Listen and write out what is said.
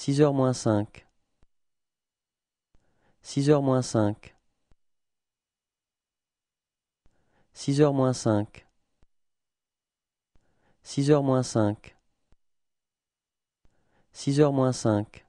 6 heures moins 5 6 heures moins 5 6 heures moins 5 6 heures moins 5 6 heures moins 5 5